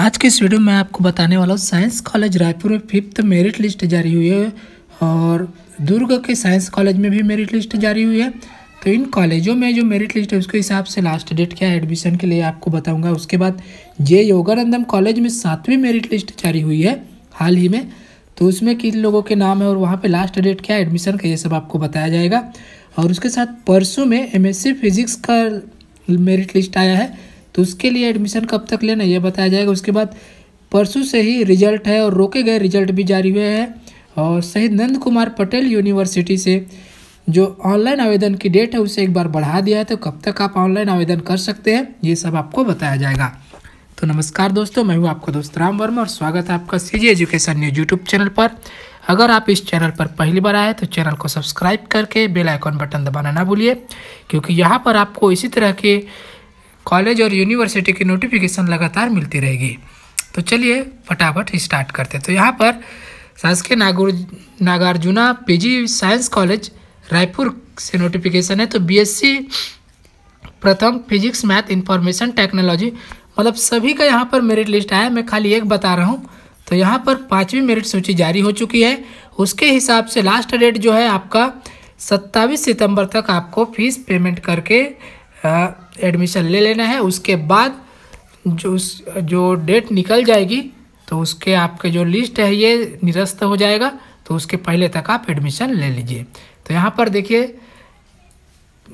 आज के इस वीडियो में आपको बताने वाला हूँ साइंस कॉलेज रायपुर में फिफ्थ मेरिट लिस्ट जारी हुई है और दुर्ग के साइंस कॉलेज में भी मेरिट लिस्ट जारी हुई है तो इन कॉलेजों में जो मेरिट लिस्ट है उसके हिसाब से लास्ट डेट क्या है एडमिशन के लिए आपको बताऊंगा उसके बाद जे योगानंदम कॉलेज में सातवीं मेरिट लिस्ट जारी हुई है हाल ही में तो उसमें किन लोगों के नाम है और वहाँ पे लास्ट डेट क्या है एडमिशन का ये सब आपको बताया जाएगा और उसके साथ परसों में एम फिजिक्स का मेरिट लिस्ट आया है तो उसके लिए एडमिशन कब तक लेना यह बताया जाएगा उसके बाद परसों से ही रिजल्ट है और रोके गए रिजल्ट भी जारी हुए हैं और शहीद नंद कुमार पटेल यूनिवर्सिटी से जो ऑनलाइन आवेदन की डेट है उसे एक बार बढ़ा दिया है तो कब तक आप ऑनलाइन आवेदन कर सकते हैं ये सब आपको बताया जाएगा तो नमस्कार दोस्तों मैं हूँ आपका दोस्त राम वर्मा और स्वागत है आपका C G education news YouTube channel पर अगर आप इस चैनल पर पहली बार आए तो चैनल को सब्सक्राइब करके बेल आइकॉन बटन दबाना ना भूलिए क्योंकि यहाँ पर आपको इसी तरह के कॉलेज और यूनिवर्सिटी की नोटिफिकेशन लगातार मिलती रहेगी तो चलिए फटाफट स्टार्ट करते तो यहाँ पर शासकीय नागुर Nagarjuna PG science college Raipur से नोटिफिकेशन है तो बीएससी प्रथम फिजिक्स मैथ इंफॉर्मेशन टेक्नोलॉजी मतलब सभी का यहाँ पर मेरिट लिस्ट आया मैं खाली एक बता रहा हूँ तो यहाँ पर पाँचवीं मेरिट सूची जारी हो चुकी है उसके हिसाब से लास्ट डेट जो है आपका सत्ताईस सितंबर तक आपको फीस पेमेंट करके एडमिशन ले लेना है उसके बाद जो जो डेट निकल जाएगी तो उसके आपके जो लिस्ट है ये निरस्त हो जाएगा तो उसके पहले तक आप एडमिशन ले लीजिए तो यहाँ पर देखिए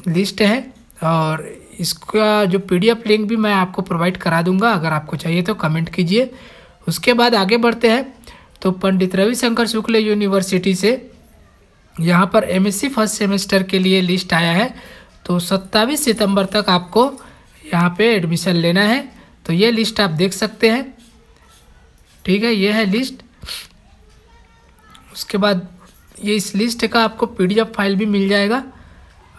लिस्ट है और इसका जो पीडीएफ लिंक भी मैं आपको प्रोवाइड करा दूंगा अगर आपको चाहिए तो कमेंट कीजिए उसके बाद आगे बढ़ते हैं तो पंडित रविशंकर शुक्ल यूनिवर्सिटी से यहाँ पर एमएससी फर्स्ट सेमेस्टर के लिए लिस्ट आया है तो 27 सितंबर तक आपको यहाँ पे एडमिशन लेना है तो ये लिस्ट आप देख सकते हैं ठीक है ये है लिस्ट उसके बाद ये इस लिस्ट का आपको पीडीएफ फाइल भी मिल जाएगा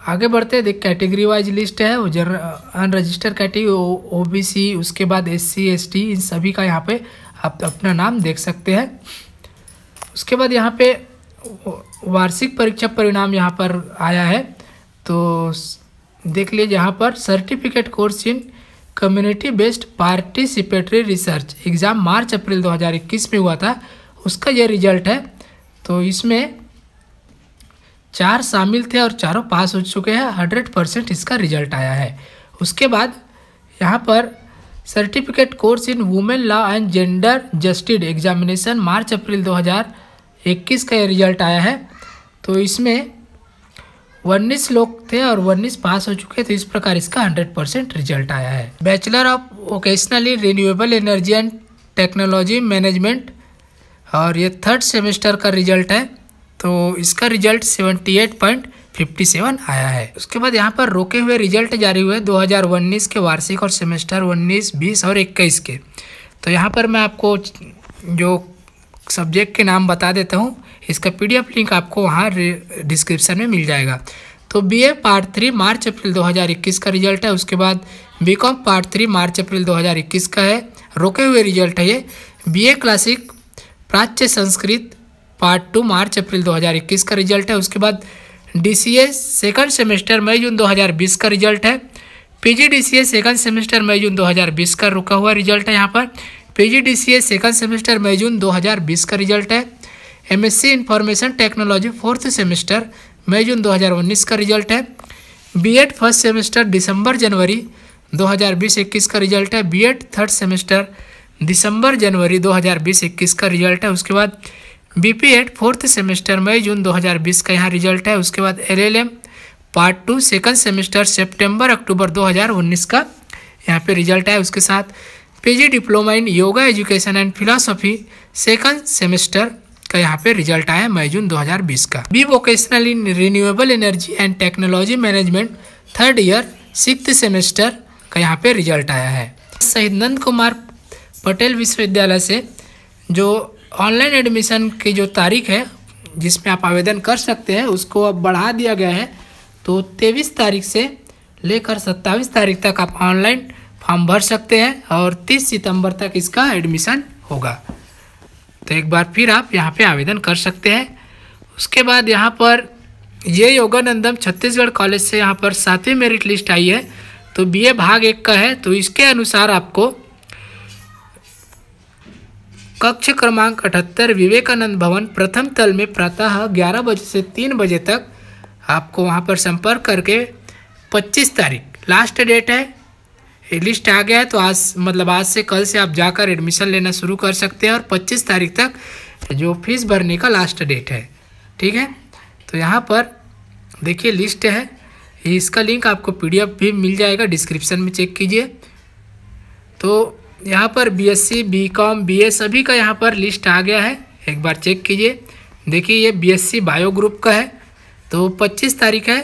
आगे बढ़ते देख कैटेगरी वाइज लिस्ट है वो जर unregister category O B C उसके बाद एस सी एस टी इन सभी का यहाँ पे आप अपना नाम देख सकते हैं उसके बाद यहाँ पे वार्षिक परीक्षा परिणाम यहाँ पर आया है तो देख लीजिए यहाँ पर certificate course in community based participatory research exam March April 2021 में हुआ था उसका ये रिजल्ट है तो इसमें चार शामिल थे और चारों पास हो चुके हैं हंड्रेड परसेंट इसका रिजल्ट आया है उसके बाद यहाँ पर certificate course in women law and gender justice examination March April 2021 का ये रिजल्ट आया है तो इसमें उन्नीस लोग थे और उन्नीस पास हो चुके थे इस प्रकार इसका हंड्रेड परसेंट रिजल्ट आया है bachelor of vocationally renewable energy and technology management और ये थर्ड सेमेस्टर का रिजल्ट है तो इसका result seventy eight point fifty seven आया है उसके बाद यहाँ पर रोके हुए रिजल्ट जारी हुए उन्नीस के वार्षिक और सेमेस्टर उन्नीस बीस और इक्कीस के तो यहाँ पर मैं आपको जो सब्जेक्ट के नाम बता देता हूँ इसका पीडीएफ लिंक आपको वहाँ डिस्क्रिप्शन में मिल जाएगा तो BA part three March April 2021 का रिजल्ट है उसके बाद BCom part three March April 2021 का है रोके हुए रिजल्ट है ये बीए क्लासिक प्राच्य Sanskrit part two March April 2021 का रिजल्ट है उसके बाद डीसीए सेकंड सेमेस्टर मई जून 2020 का रिजल्ट है पीजीडीसीए सेकंड सेमेस्टर मई जून 2020 का रुका हुआ रिजल्ट है यहाँ पर पीजीडीसीए सेकंड सेमेस्टर मई जून 2020 का रिजल्ट है MSc information technology fourth semester मई जून 2019 का रिजल्ट है बीएड फर्स्ट सेमेस्टर दिसंबर जनवरी 2020-21 का रिजल्ट है बीएड थर्ड सेमेस्टर दिसंबर जनवरी 2020-21 का रिजल्ट है उसके बाद बीपीएड फोर्थ सेमेस्टर मई जून 2020 का यहाँ रिजल्ट है उसके बाद LLM part two second semester September October उन्नीस का यहाँ पर रिजल्ट है उसके साथ जी diploma in yoga education and philosophy second semester इसका यहाँ पे रिजल्ट आया मई जून 2020 का B vocational in renewable energy and technology management third year six semester का यहाँ पे रिजल्ट आया है शहीद नंद कुमार पटेल विश्वविद्यालय से जो ऑनलाइन एडमिशन की जो तारीख है जिसमें आप आवेदन कर सकते हैं उसको अब बढ़ा दिया गया है तो तेईस तारीख से लेकर सत्ताईस तारीख तक आप ऑनलाइन फॉर्म भर सकते हैं और तीस सितंबर तक इसका एडमिशन होगा तो एक बार फिर आप यहाँ पे आवेदन कर सकते हैं उसके बाद यहाँ पर ये योगानंदम छत्तीसगढ़ कॉलेज से यहाँ पर सातवीं मेरिट लिस्ट आई है तो बीए भाग एक का है तो इसके अनुसार आपको कक्ष क्रमांक अठहत्तर विवेकानंद भवन प्रथम तल में प्रातः ग्यारह बजे से तीन बजे तक आपको वहाँ पर संपर्क करके पच्चीस तारीख लास्ट डेट है लिस्ट आ गया है तो आज मतलब आज से कल से आप जाकर एडमिशन लेना शुरू कर सकते हैं और 25 तारीख तक जो फीस भरने का लास्ट डेट है ठीक है तो यहाँ पर देखिए लिस्ट है इसका लिंक आपको पी भी मिल जाएगा डिस्क्रिप्शन में चेक कीजिए तो यहाँ पर कॉम बी ए सभी का यहाँ पर लिस्ट आ गया है एक बार चेक कीजिए देखिए ये बी सी बायो ग्रुप का है तो 25 तारीख है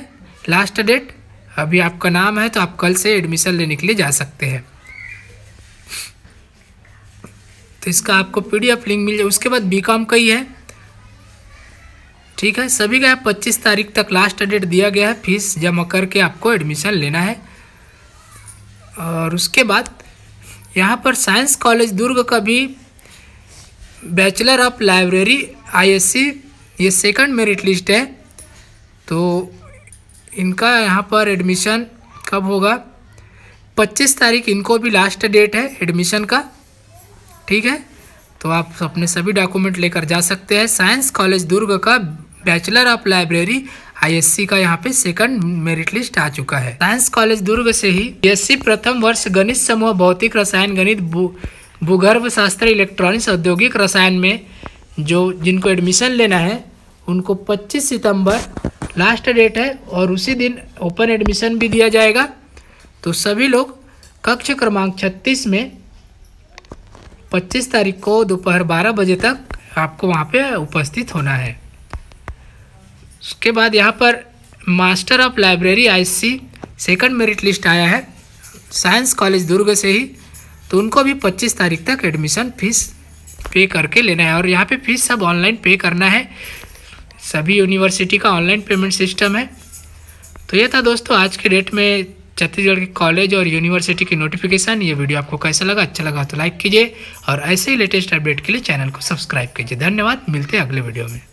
लास्ट डेट अभी आपका नाम है तो आप कल से एडमिशन लेने के लिए जा सकते हैं तो इसका आपको पीडीएफ लिंक मिल जाए उसके बाद बीकॉम का ही है ठीक है सभी का पच्चीस तारीख तक लास्ट डेट दिया गया है फीस जमा करके आपको एडमिशन लेना है और उसके बाद यहाँ पर साइंस कॉलेज दुर्ग का भी बैचलर ऑफ लाइब्रेरी आईएससी ये सेकंड मेरिट लिस्ट है तो इनका यहाँ पर एडमिशन कब होगा पच्चीस तारीख इनको भी लास्ट डेट है एडमिशन का ठीक है तो आप अपने सभी डॉक्यूमेंट लेकर जा सकते हैं साइंस कॉलेज दुर्ग का बैचलर ऑफ लाइब्रेरी आईएससी का यहाँ पे सेकंड मेरिट लिस्ट आ चुका है साइंस कॉलेज दुर्ग से ही बीएससी e प्रथम वर्ष गणित समूह भौतिक रसायन गणित भू भूगर्भ शास्त्र इलेक्ट्रॉनिक्स औद्योगिक रसायन में जो जिनको एडमिशन लेना है उनको 25 सितंबर लास्ट डेट है और उसी दिन ओपन एडमिशन भी दिया जाएगा तो सभी लोग कक्ष क्रमांक 36 में 25 तारीख को दोपहर 12 बजे तक आपको वहाँ पे उपस्थित होना है उसके बाद यहाँ पर master of library IC second merit list आया है साइंस कॉलेज दुर्ग से ही तो उनको भी 25 तारीख तक एडमिशन फीस पे करके लेना है और यहाँ पे फीस सब ऑनलाइन पे करना है सभी यूनिवर्सिटी का ऑनलाइन पेमेंट सिस्टम है तो ये था दोस्तों आज के डेट में छत्तीसगढ़ के कॉलेज और यूनिवर्सिटी की नोटिफिकेशन ये वीडियो आपको कैसा लगा अच्छा लगा तो लाइक कीजिए और ऐसे ही लेटेस्ट अपडेट के लिए चैनल को सब्सक्राइब कीजिए धन्यवाद मिलते हैं अगले वीडियो में